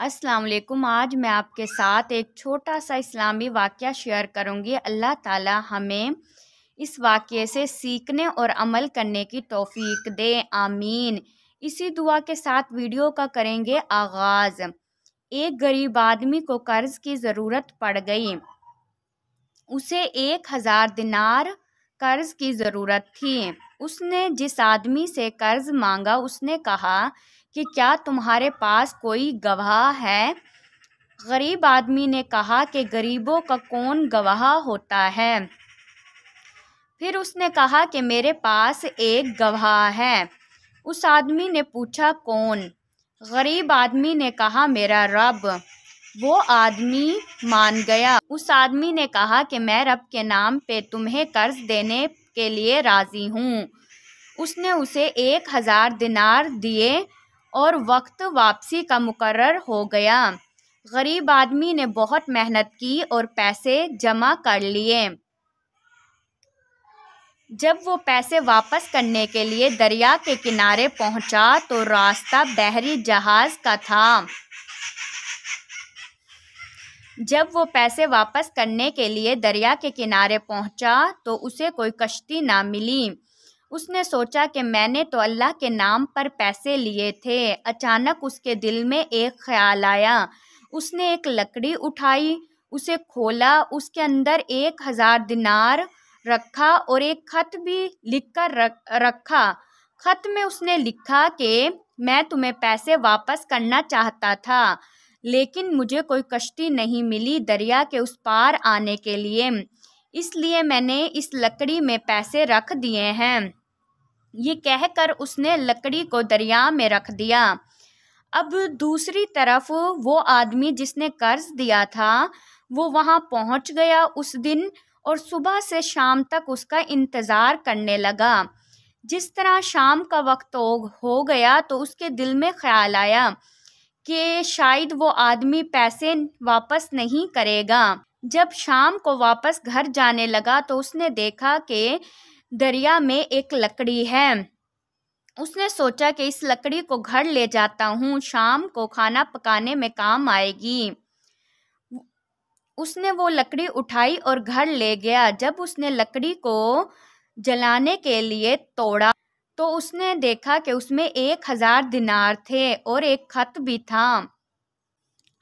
السلام علیکم آج میں آپ کے ساتھ ایک چھوٹا سا اسلامی واقعہ شیئر کروں گی اللہ تعالی ہمیں اس واقعے سے سیکھنے اور عمل کرنے کی توفیق دے آمین اسی دعا کے ساتھ ویڈیو کا کریں گے آغاز ایک غریب آدمی کو قرض کی ضرورت پڑ گئی اسے ایک ہزار دنار قرض کی ضرورت تھی اس نے جس آدمی سے قرض مانگا اس نے کہا کہ کیا تمہارے پاس کوئی گواہ ہے غریب آدمی نے کہا کہ غریبوں کا کون گواہ ہوتا ہے پھر اس نے کہا کہ میرے پاس ایک گواہ ہے اس آدمی نے پوچھا کون غریب آدمی نے کہا میرا رب وہ آدمی مان گیا اس آدمی نے کہا کہ میں رب کے نام پہ تمہیں قرض دینے کے لیے راضی ہوں اس نے اسے ایک ہزار دینار دیے اور وقت واپسی کا مقرر ہو گیا غریب آدمی نے بہت محنت کی اور پیسے جمع کر لیے جب وہ پیسے واپس کرنے کے لیے دریا کے کنارے پہنچا تو راستہ بحری جہاز کا تھا جب وہ پیسے واپس کرنے کے لیے دریا کے کنارے پہنچا تو اسے کوئی کشتی نہ ملی اس نے سوچا کہ میں نے تو اللہ کے نام پر پیسے لیے تھے اچانک اس کے دل میں ایک خیال آیا اس نے ایک لکڑی اٹھائی اسے کھولا اس کے اندر ایک ہزار دینار رکھا اور ایک خط بھی لکھ کر رکھا خط میں اس نے لکھا کہ میں تمہیں پیسے واپس کرنا چاہتا تھا لیکن مجھے کوئی کشتی نہیں ملی دریا کے اس پار آنے کے لیے اس لیے میں نے اس لکڑی میں پیسے رکھ دیے ہیں یہ کہہ کر اس نے لکڑی کو دریا میں رکھ دیا اب دوسری طرف وہ آدمی جس نے قرض دیا تھا وہ وہاں پہنچ گیا اس دن اور صبح سے شام تک اس کا انتظار کرنے لگا جس طرح شام کا وقت ہو گیا تو اس کے دل میں خیال آیا کہ شاید وہ آدمی پیسے واپس نہیں کرے گا جب شام کو واپس گھر جانے لگا تو اس نے دیکھا کہ دریا میں ایک لکڑی ہے اس نے سوچا کہ اس لکڑی کو گھر لے جاتا ہوں شام کو کھانا پکانے میں کام آئے گی اس نے وہ لکڑی اٹھائی اور گھر لے گیا جب اس نے لکڑی کو جلانے کے لیے توڑا تو اس نے دیکھا کہ اس میں ایک ہزار دینار تھے اور ایک خط بھی تھا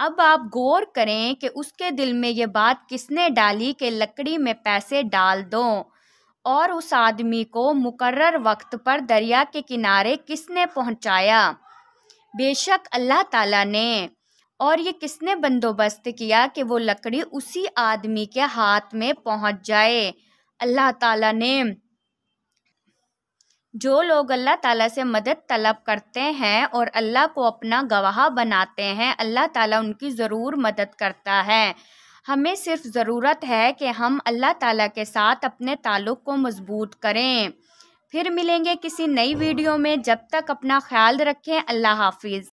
اب آپ غور کریں کہ اس کے دل میں یہ بات کس نے ڈالی کہ لکڑی میں پیسے ڈال دو اور اس آدمی کو مقرر وقت پر دریا کے کنارے کس نے پہنچایا بے شک اللہ تعالیٰ نے اور یہ کس نے بندوبست کیا کہ وہ لکڑی اسی آدمی کے ہاتھ میں پہنچ جائے اللہ تعالیٰ نے جو لوگ اللہ تعالیٰ سے مدد طلب کرتے ہیں اور اللہ کو اپنا گواہ بناتے ہیں اللہ تعالیٰ ان کی ضرور مدد کرتا ہے ہمیں صرف ضرورت ہے کہ ہم اللہ تعالیٰ کے ساتھ اپنے تعلق کو مضبوط کریں پھر ملیں گے کسی نئی ویڈیو میں جب تک اپنا خیال رکھیں اللہ حافظ